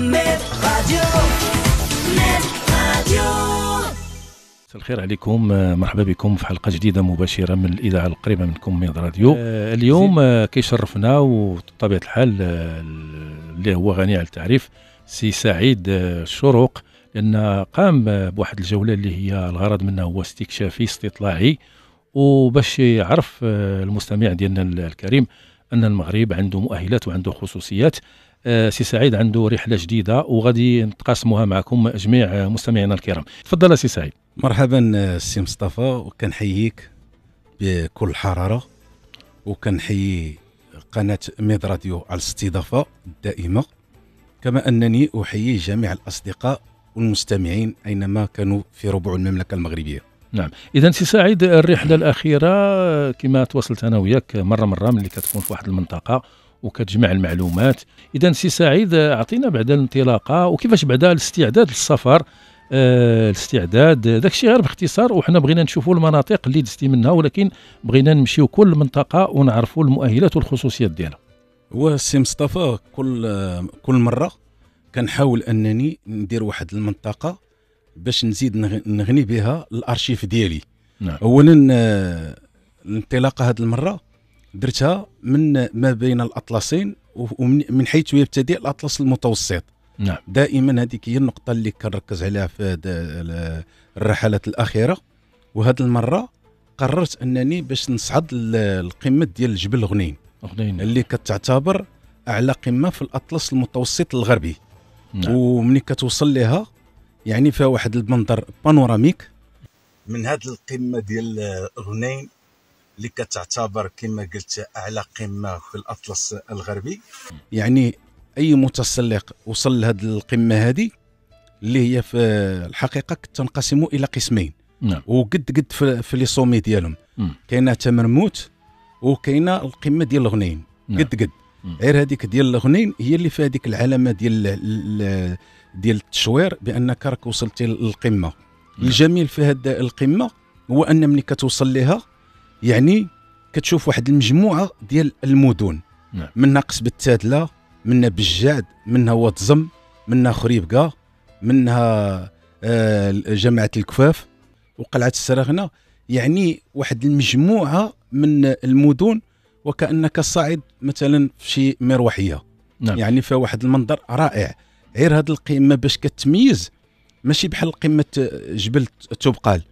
مساء الخير عليكم آه، مرحبا بكم في حلقه جديده مباشره من الاذاعه القريبه منكم ميد راديو آه، اليوم آه، كيشرفنا وبطبيعه الحال اللي هو غني عن التعريف سي سعيد الشروق لان قام بواحد الجوله اللي هي الغرض منها هو استكشافي استطلاعي وباش يعرف المستمع ديالنا الكريم ان المغرب عنده مؤهلات وعنده خصوصيات آه، سي سعيد عنده رحله جديده وغادي نتقاسموها معكم جميع مستمعينا الكرام تفضل سي سعيد مرحبا سي مصطفى وكنحييك بكل حراره وكنحيي قناه ميد راديو على الاستضافه الدائمه كما انني احيي جميع الاصدقاء والمستمعين اينما كانوا في ربع المملكه المغربيه نعم اذا سي سعيد الرحله الاخيره كما تواصلت انا وياك مره مره ملي كتكون في واحد المنطقه وكتجمع المعلومات اذا سي سعيد اعطينا بعد الانطلاقه وكيفاش بعدا الاستعداد للسفر آه الاستعداد الشيء غير باختصار وحنا بغينا نشوفوا المناطق اللي دزتي منها ولكن بغينا نمشيو كل منطقه ونعرفوا المؤهلات والخصوصيات ديالها هو السي مصطفى كل كل مره كنحاول انني ندير واحد المنطقه باش نزيد نغني بها الارشيف ديالي نعم. اولا الانطلاقه آه، هذه المره درتها من ما بين الاطلسين ومن حيث يبتدئ الاطلس المتوسط نعم دائما هذيك هي النقطه اللي كنركز عليها في الرحلات الاخيره وهذه المره قررت انني باش نصعد القمه ديال جبل غنين غنين اللي كتعتبر اعلى قمه في الاطلس المتوسط الغربي نعم. ومني كتوصل لها يعني فيها واحد المنظر بانوراميك من هذه القمه ديال غنين اللي كتعتبر كما قلت اعلى قمه في الاطلس الغربي يعني اي متسلق وصل لهذه القمه هذه اللي هي في الحقيقه تنقسم الى قسمين نعم. وقد قد في, لي سومي ديالهم كاينه تمرموت وكاينه القمه ديال الغنين نعم. قد قد غير هذيك ديال الغنين هي اللي فيها هذيك العلامه ديال ديال التشوير بانك راك وصلتي للقمه نعم. الجميل في هذه القمه هو ان ملي كتوصل لها يعني كتشوف واحد المجموعه ديال المدن نعم. منها قصب التادله منها بجاد منها واتزم منها خريبكه منها جماعه جامعه الكفاف وقلعه السراغنه يعني واحد المجموعه من المدن وكانك صاعد مثلا في شي مروحيه نعم. يعني فيها واحد المنظر رائع غير هذه القمه باش كتميز ماشي بحال قمه جبل توبقال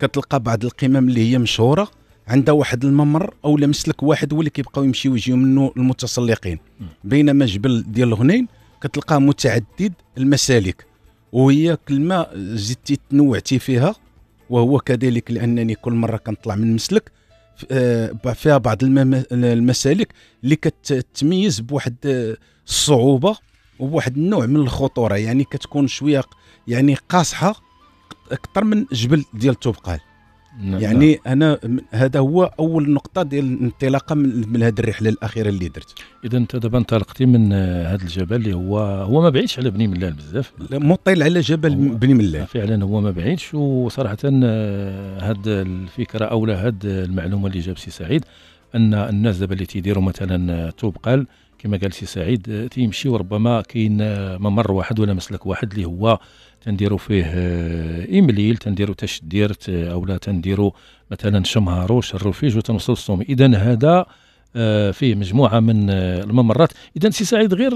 كتلقى بعض القمم اللي هي مشهوره عندها واحد الممر او مسلك واحد هو اللي كيبقاو يمشيو يجيو منه المتسلقين بينما جبل ديال الغنين كتلقاه متعدد المسالك وهي كلمه زدتي تنوعتي فيها وهو كذلك لانني كل مره كنطلع من مسلك آه، فيها بعض المسالك اللي كتميز بواحد آه، الصعوبه وبواحد النوع من الخطوره يعني كتكون شويه يعني قاصحه اكثر من جبل ديال توبقال نعم. يعني انا هذا هو اول نقطه ديال الانطلاقه من, من هذه الرحله الاخيره اللي درت اذا انت دابا انطلقتي من هذا الجبل اللي هو هو ما بعيدش على بني ملال بزاف مطل على جبل بني ملال فعلا هو ما بعيدش وصراحه آه، هاد الفكره اولا هاد المعلومه اللي جاب سي سعيد ان الناس دابا اللي تيديروا مثلا توب قال كما قال سي سعيد آه، تيمشي وربما كاين آه، ممر واحد ولا مسلك واحد اللي هو تنديروا فيه امليل آه، تنديروا تشديرت او لا تنديروا مثلا شمهاروش الرفيج وتنوصل الصوم اذا هذا فيه مجموعه من الممرات اذا سي سعيد غير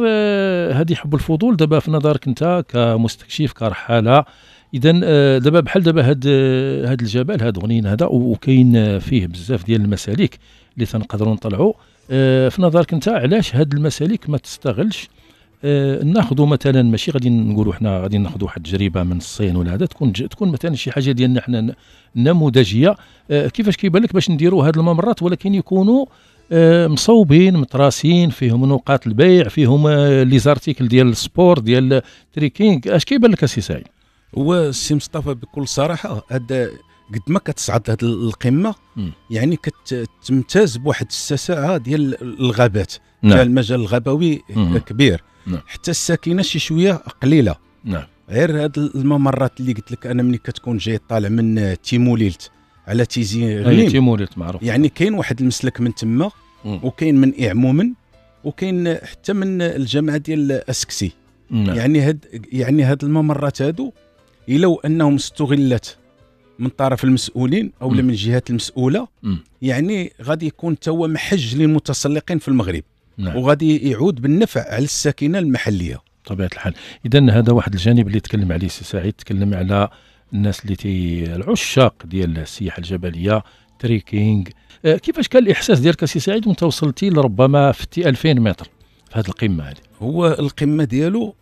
هذه حب الفضول دابا في نظرك انت كمستكشف كرحاله اذا دابا بحال دابا هاد هاد الجبل هاد غنين هذا وكاين فيه بزاف ديال المسالك اللي تنقدروا نطلعوا آه، في نظرك انت علاش هاد المسالك ما تستغلش آه، ناخذوا مثلا ماشي غادي نقولوا حنا غادي ناخذوا واحد التجربه من الصين ولا هذا تكون تكون مثلا شي حاجه ديالنا حنا نموذجيه آه، كيفاش كيبان لك باش نديروا هاد الممرات ولكن يكونوا مصوبين متراسين فيهم نقاط البيع فيهم لي زارتيكل ديال السبور ديال التريكينغ اش كيبان لك السي سعيد هو السي مصطفى بكل صراحه هذا قد ما كتصعد هذه القمه يعني كتمتاز بواحد السساعه ديال الغابات نعم. المجال الغابوي مم. كبير نعم. حتى الساكنه شي شويه قليله نعم غير هاد الممرات اللي قلت لك انا ملي كتكون جاي طالع من تيموليلت على تيزي غنيم تيموليلت معروف يعني كاين واحد المسلك من تما وكاين من اعمومن وكاين حتى من الجامعه ديال اسكسي نعم. يعني هاد يعني هاد الممرات هادو الا انهم استغلت من طرف المسؤولين او من الجهات المسؤوله م. يعني غادي يكون توا محج للمتسلقين في المغرب نعم. وغادي يعود بالنفع على الساكنه المحليه بطبيعه الحال اذا هذا واحد الجانب اللي تكلم عليه سي سعيد تكلم على الناس اللي تي العشاق ديال السياحه الجبليه تريكينغ آه، كيفاش كان الاحساس ديالك سي سعيد وانت وصلتي لربما فتي 2000 متر في هذه القمه هذه هو القمه ديالو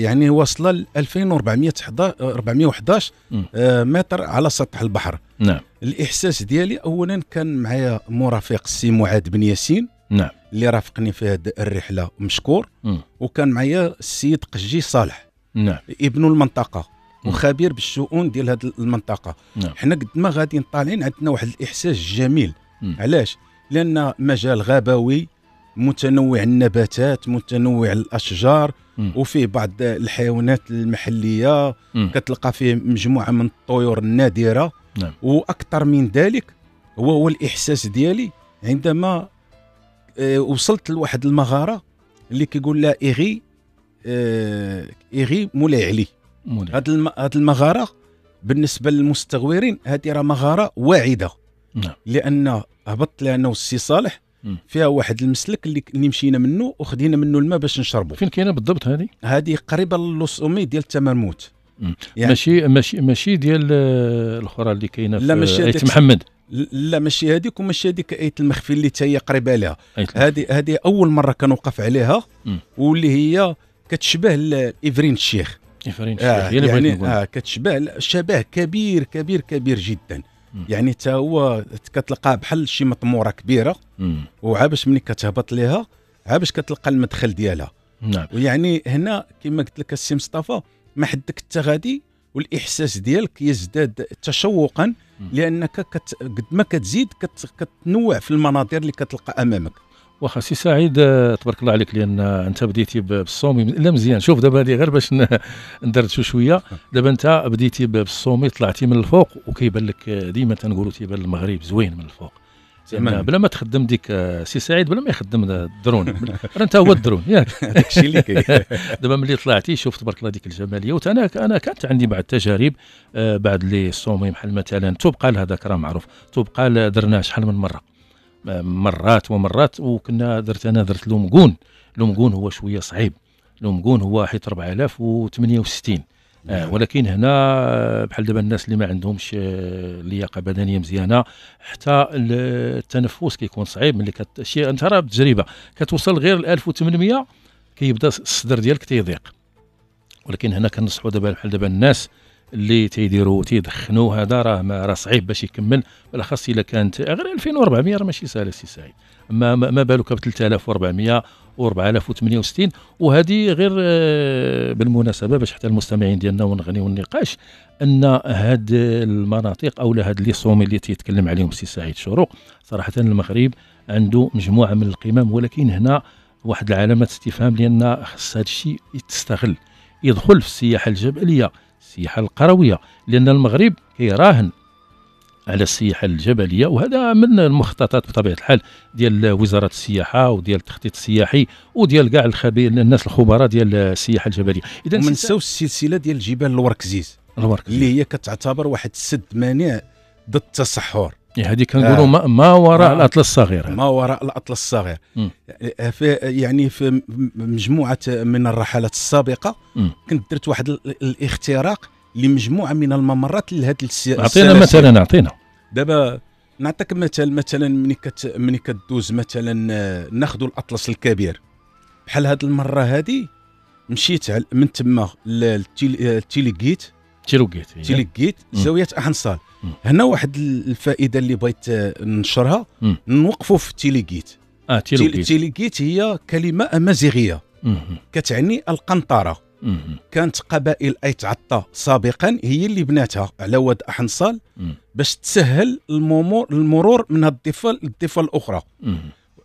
يعني وصل ل 2411 آه، متر على سطح البحر نعم الاحساس ديالي اولا كان معايا مرافق السي معاذ بن ياسين نعم اللي رافقني في هذه الرحله مشكور م. وكان معايا السيد قجي صالح نعم ابن المنطقه وخبير بالشؤون ديال هذه المنطقه نعم. حنا قد ما غاديين طالعين عندنا واحد الاحساس جميل علاش لان مجال غابوي متنوع النباتات متنوع الاشجار مم. وفيه بعض الحيوانات المحليه مم. كتلقى فيه مجموعه من الطيور النادره نعم. واكثر من ذلك هو هو الاحساس ديالي عندما آه، وصلت لواحد المغاره اللي كيقول لها ايغي ايغي آه، مولاي علي هذه هاد المغاره بالنسبه للمستغورين هذه راه مغاره واعده نعم. لان هبطت لانه والسي صالح فيها واحد المسلك اللي, اللي مشينا منه وخدينا منه الماء باش نشربوا فين كاينه بالضبط هذه هذه قريبه للصومي ديال التمرموت يعني ماشي ماشي ماشي ديال آه، الاخرى اللي كاينه في لا ماشي ايت محمد لا ماشي هذيك وماشي هذيك ايت المخفي اللي حتى هي قريبه لها هذه هذه اول مره كنوقف عليها واللي هي كتشبه الايفرين الشيخ افرين آه، الشيخ آه يعني آه كتشبه شبه كبير كبير كبير جدا يعني حتى هو كتلقاه بحال شي مطموره كبيره وعابش ملي كتهبط ليها عابش كتلقى المدخل ديالها نعم ويعني هنا كما قلت لك السي مصطفى ما حدك حتى غادي والاحساس ديالك يزداد تشوقا لانك قد ما كتزيد كتنوع في المناظر اللي كتلقى امامك واخا سي سعيد آه، تبارك الله عليك لان انت بديتي بالصومي لا مزيان شوف دابا هذه غير باش ندردشوا شويه دابا انت بديتي بالصومي طلعتي من الفوق وكيبان لك آه، ديما تنقولوا تيبان المغرب زوين من الفوق زعما بلا ما تخدم ديك آه، سي سعيد بلا ما يخدم الدرون راه انت هو الدرون ياك داكشي اللي كاين دابا ملي طلعتي شوف تبارك الله ديك الجماليه وانا انا كانت عندي بعض التجارب بعد لي صومي بحال مثلا تبقى هذاك راه معروف تبقى درناه شحال من مره مرات ومرات وكنا درت انا درت لومكون لومكون هو شويه صعيب لومكون هو حيت 4068 آه نعم. ولكن هنا آه، بحال دابا الناس اللي ما عندهمش آه، لياقه بدنيه مزيانه حتى التنفس كيكون صعيب ملي كت... شي انت راه بتجربه كتوصل غير ل 1800 كيبدا الصدر ديالك تيضيق ولكن هنا كنصحوا دابا بحال دابا الناس اللي تيديروا تيدخنوا هذا راه ما راه صعيب باش يكمل بالاخص الا كانت غير 2400 راه ماشي سهل سي سعيد ما ما بالك ب 3400 و 4068 وهذه غير آه، بالمناسبه باش حتى المستمعين ديالنا ونغنيو النقاش ان هاد المناطق او هاد لي سومي اللي تيتكلم عليهم سي سعيد شروق صراحه المغرب عنده مجموعه من القمم ولكن هنا واحد العلامه استفهام لان خص هذا الشيء يتستغل يدخل في السياحه الجبليه السياحة القروية لأن المغرب كيراهن على السياحة الجبلية وهذا من المخططات بطبيعة الحال ديال وزارة السياحة وديال التخطيط السياحي وديال كاع الخبير الناس الخبراء ديال السياحة الجبلية إذا ما نساوش السلسلة ديال جبال الوركزيز الوركزيز اللي هي كتعتبر واحد السد مانع ضد التصحر هذه كنقولوا آه. ما, وراء آه. الاطلس الصغير ما وراء الاطلس الصغير آه، في يعني في مجموعه من الرحلات السابقه م. كنت درت واحد الاختراق لمجموعه من الممرات لهذا السياسه اعطينا مثلا اعطينا دابا نعطيك مثال مثلا ملي كت ملي كدوز مثلا آه، ناخذ الاطلس الكبير بحال هذه المره هذه مشيت من تما للتيليكيت آه، تيلوكيت إيه. تيلوكيت زاويه احنصال هنا واحد الفائده اللي بغيت ننشرها نوقفوا في تيليغيت اه تيليغيت تيليغيت هي كلمه امازيغيه كتعني القنطره كانت قبائل ايت عطا سابقا هي اللي بناتها على واد احنصال باش تسهل المرور من الضفه للضفه الاخرى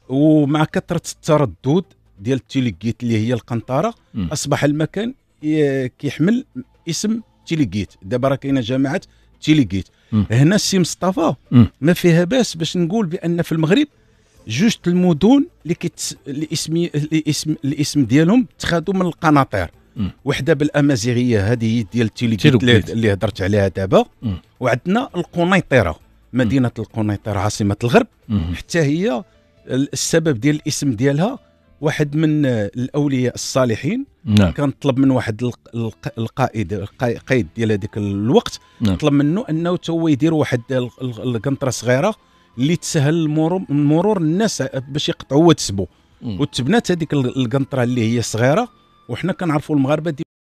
ومع كثره التردد ديال تيليغيت اللي هي القنطره اصبح المكان كيحمل اسم تيليغيت دابا راه كاينه جماعه تيليغيت هنا السي مصطفى ما فيها باس باش نقول بان في المغرب جوج المدن اللي كتس... الاسم الاسم الاسم ديالهم تخادوا من القناطير وحده بالامازيغيه هذه ديال التيليكيت اللي هضرت عليها دابا وعندنا القنيطره مدينه القنيطره عاصمه الغرب حتى هي السبب ديال الاسم ديالها واحد من الاولياء الصالحين نعم. كان طلب من واحد القائد القائد ديال هذاك الوقت نعم. طلب منه انه تو يدير واحد القنطره صغيره اللي تسهل مرور الناس باش يقطعوا وتسبوا وتبنات هذيك القنطره اللي هي صغيره وحنا كنعرفوا المغاربه